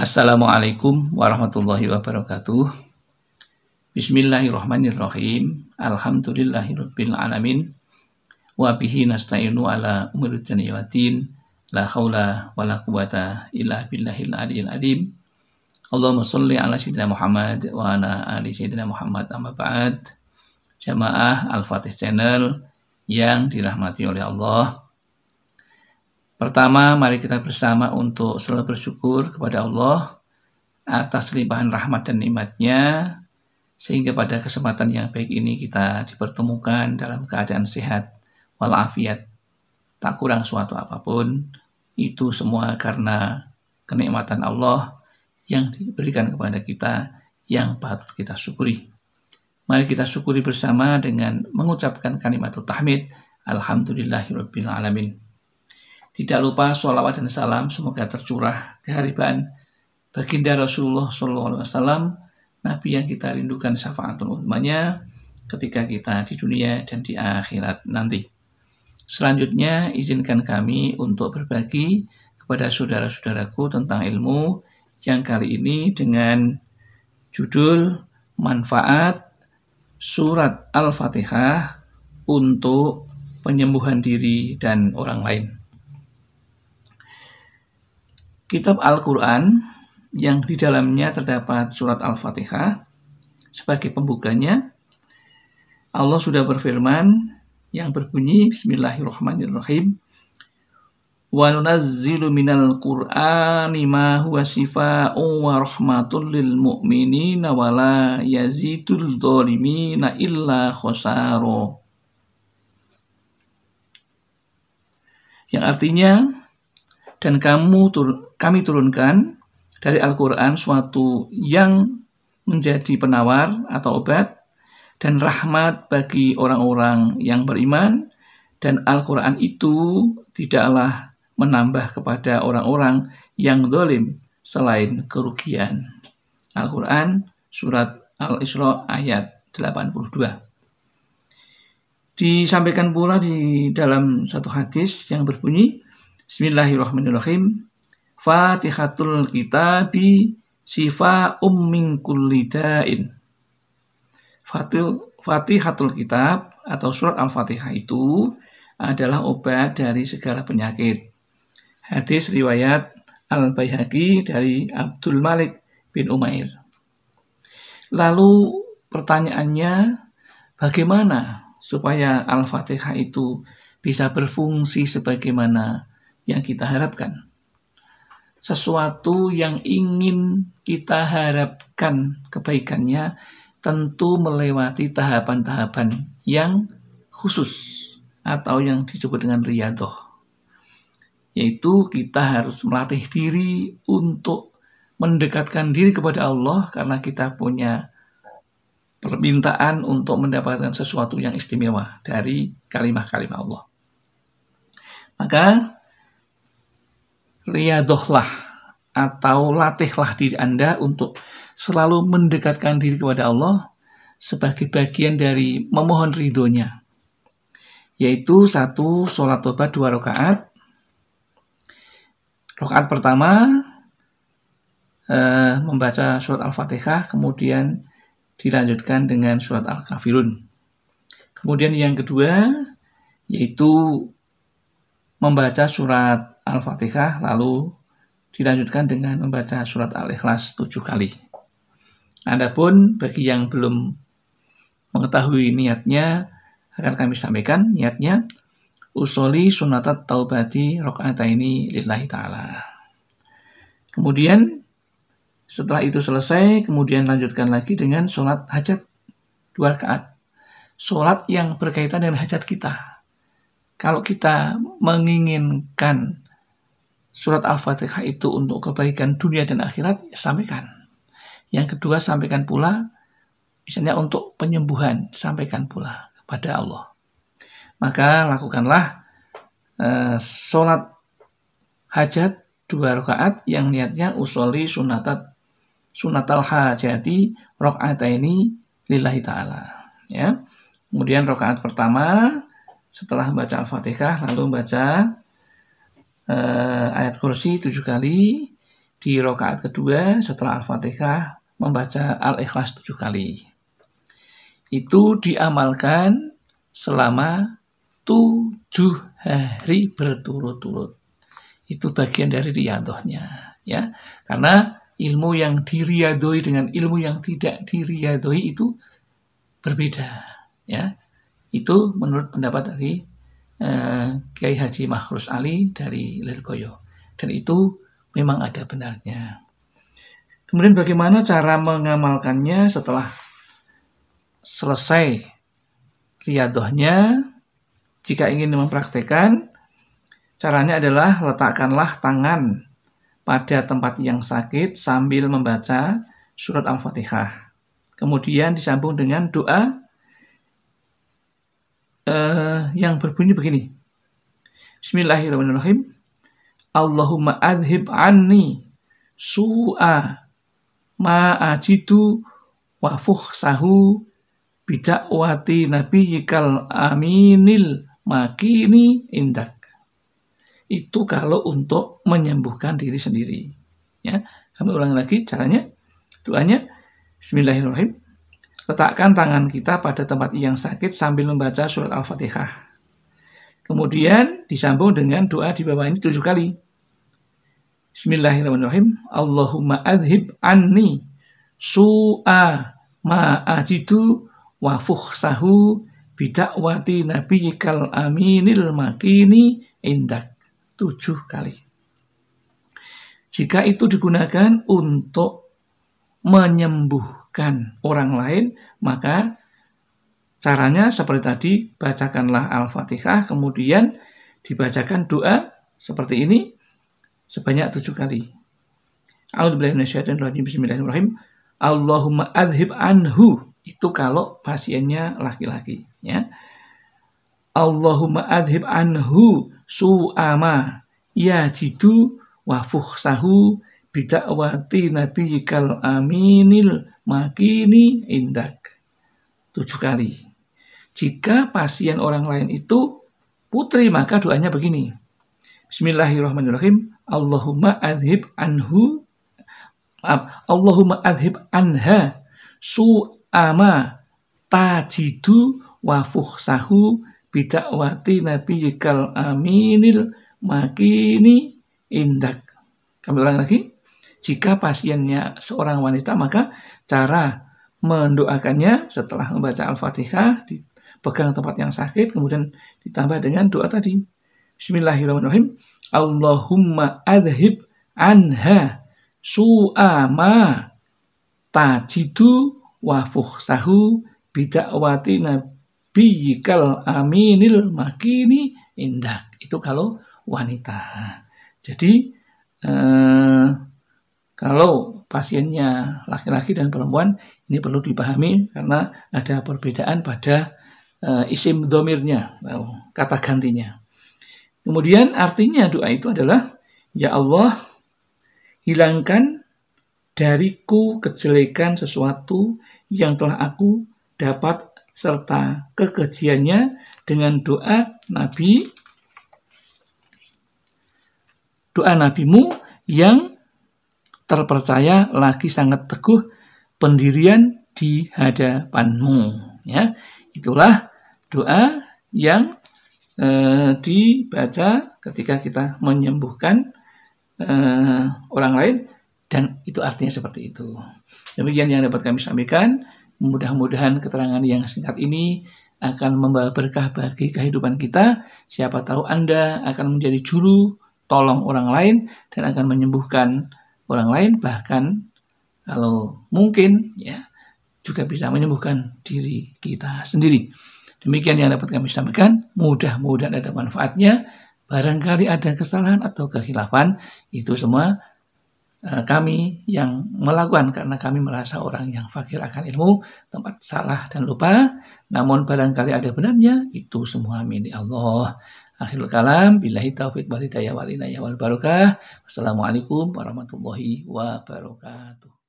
Assalamualaikum warahmatullahi wabarakatuh. Bismillahirrahmanirrahim. Alhamdulillahirabbil alamin. Wa bihi nasta'inu ala umuril janniyatin. La haula wala quwata illa billahil aliyil azim. Allahumma shalli ala sayyidina Muhammad wa ala ali sayyidina Muhammad amma ba'd. Jamaah Al-Fatih Channel yang dirahmati oleh Allah Pertama, mari kita bersama untuk selalu bersyukur kepada Allah atas limpahan rahmat dan nikmatnya sehingga pada kesempatan yang baik ini kita dipertemukan dalam keadaan sehat walafiat tak kurang suatu apapun itu semua karena kenikmatan Allah yang diberikan kepada kita yang patut kita syukuri. Mari kita syukuri bersama dengan mengucapkan kalimat tahmid Alhamdulillahirabbil alamin. Tidak lupa sholawat dan salam semoga tercurah keharibaan baginda Rasulullah SAW, Nabi yang kita rindukan syafaatul utamanya ketika kita di dunia dan di akhirat nanti. Selanjutnya, izinkan kami untuk berbagi kepada saudara-saudaraku tentang ilmu yang kali ini dengan judul Manfaat Surat Al-Fatihah untuk penyembuhan diri dan orang lain kitab Al-Quran yang di dalamnya terdapat surat Al-Fatihah sebagai pembukanya. Allah sudah berfirman yang berbunyi Bismillahirrahmanirrahim. Wa nunazzilu minal Qur'ani ma huwa sifa'u wa rahmatul lil mu'minina wa la yazidul dhalimina illa khosaro. Yang artinya dan kamu tur kami turunkan dari Al-Quran suatu yang menjadi penawar atau obat dan rahmat bagi orang-orang yang beriman dan Al-Quran itu tidaklah menambah kepada orang-orang yang dolim selain kerugian. Al-Quran Surat Al-Isra ayat 82. Disampaikan pula di dalam satu hadis yang berbunyi Bismillahirrahmanirrahim Fatihatul kitabi sifa umming kullidain. Fatihatul kitab atau surat Al-Fatihah itu adalah obat dari segala penyakit. Hadis riwayat Al-Baihaqi dari Abdul Malik bin Umair. Lalu pertanyaannya, bagaimana supaya Al-Fatihah itu bisa berfungsi sebagaimana yang kita harapkan? sesuatu yang ingin kita harapkan kebaikannya tentu melewati tahapan-tahapan yang khusus atau yang disebut dengan riyadhah yaitu kita harus melatih diri untuk mendekatkan diri kepada Allah karena kita punya permintaan untuk mendapatkan sesuatu yang istimewa dari kalimat-kalimat Allah. Maka riadohlah atau latihlah diri Anda untuk selalu mendekatkan diri kepada Allah sebagai bagian dari memohon ridhonya. Yaitu satu, sholat tobat dua rakaat. Rakaat pertama eh, membaca surat Al-Fatihah, kemudian dilanjutkan dengan surat Al-Kafirun. Kemudian yang kedua yaitu membaca surat Al-Fatihah lalu dilanjutkan dengan membaca surat Al-Ikhlas tujuh kali. Adapun bagi yang belum mengetahui niatnya akan kami sampaikan niatnya usoli sunatat taubati rokaat ini lillahi ta'ala. Kemudian setelah itu selesai, kemudian lanjutkan lagi dengan sholat hajat dua rakaat. Sholat yang berkaitan dengan hajat kita. Kalau kita menginginkan surat Al-Fatihah itu untuk kebaikan dunia dan akhirat, ya sampaikan. Yang kedua, sampaikan pula, misalnya untuk penyembuhan, sampaikan pula kepada Allah. Maka lakukanlah eh, sholat hajat dua rakaat yang niatnya usoli sunatat sunatal hajati rakaat ini lillahi ta'ala. Ya. Kemudian rakaat pertama setelah baca Al-Fatihah lalu baca eh, ayat kursi tujuh kali di rokaat kedua setelah Al-Fatihah membaca Al-Ikhlas tujuh kali. Itu diamalkan selama tujuh hari berturut-turut. Itu bagian dari riadohnya. Ya. Karena ilmu yang diriadoi dengan ilmu yang tidak diriadoi itu berbeda. Ya. Itu menurut pendapat dari eh, Kiai Haji Mahrus Ali dari Lirboyo. Dan itu memang ada benarnya. Kemudian bagaimana cara mengamalkannya setelah selesai riadohnya? Jika ingin mempraktekkan, caranya adalah letakkanlah tangan pada tempat yang sakit sambil membaca surat Al-Fatihah. Kemudian disambung dengan doa uh, yang berbunyi begini. Bismillahirrahmanirrahim. Allahumma adhib anni su'a ma'ajitu wa fuhsahu bidakwati nabiyikal aminil makini indak. Itu kalau untuk menyembuhkan diri sendiri. Ya, kami ulang lagi caranya. Doanya Bismillahirrahmanirrahim. Letakkan tangan kita pada tempat yang sakit sambil membaca surat Al-Fatihah. Kemudian disambung dengan doa di bawah ini tujuh kali. Bismillahirrahmanirrahim. Allahumma adhib anni su'a ma'ajidu wa fuhsahu bidakwati nabiyikal aminil makini indak. Tujuh kali. Jika itu digunakan untuk menyembuh menjatuhkan orang lain, maka caranya seperti tadi, bacakanlah Al-Fatihah, kemudian dibacakan doa seperti ini sebanyak tujuh kali. Bismillahirrahmanirrahim. Allahumma adhib anhu. Itu kalau pasiennya laki-laki. Ya. Allahumma adhib anhu su'ama ya jidu wa fuhsahu bidakwati yikal aminil makini indak. Tujuh kali. Jika pasien orang lain itu putri, maka doanya begini. Bismillahirrahmanirrahim. Allahumma adhib anhu. Allahumma adhib anha su'ama tajidu wa fuhsahu bidakwati yikal aminil makini indak. Kami ulang lagi. Jika pasiennya seorang wanita, maka cara mendoakannya setelah membaca Al-Fatihah, dipegang tempat yang sakit, kemudian ditambah dengan doa tadi. Bismillahirrahmanirrahim. Allahumma adhib anha su'ama tajidu wa fuhsahu bidakwati nabiyikal aminil makini indak. Itu kalau wanita. Jadi eh, kalau pasiennya laki-laki dan perempuan, ini perlu dipahami karena ada perbedaan pada uh, isim domirnya, kata gantinya. Kemudian artinya doa itu adalah, Ya Allah, hilangkan dariku kejelekan sesuatu yang telah aku dapat serta kekejiannya dengan doa Nabi doa nabimu yang terpercaya lagi sangat teguh pendirian di hadapanmu ya itulah doa yang e, dibaca ketika kita menyembuhkan e, orang lain dan itu artinya seperti itu demikian yang dapat kami sampaikan mudah-mudahan keterangan yang singkat ini akan membawa berkah bagi kehidupan kita siapa tahu Anda akan menjadi juru tolong orang lain dan akan menyembuhkan orang lain bahkan kalau mungkin ya juga bisa menyembuhkan diri kita sendiri. Demikian yang dapat kami sampaikan. Mudah-mudahan ada manfaatnya. Barangkali ada kesalahan atau kehilafan. itu semua eh, kami yang melakukan karena kami merasa orang yang fakir akan ilmu, tempat salah dan lupa. Namun barangkali ada benarnya, itu semua milik Allah. Akhirul kalam, billahi taufiq wal hidayah wal inayah wal barokah. Wassalamualaikum warahmatullahi wabarakatuh.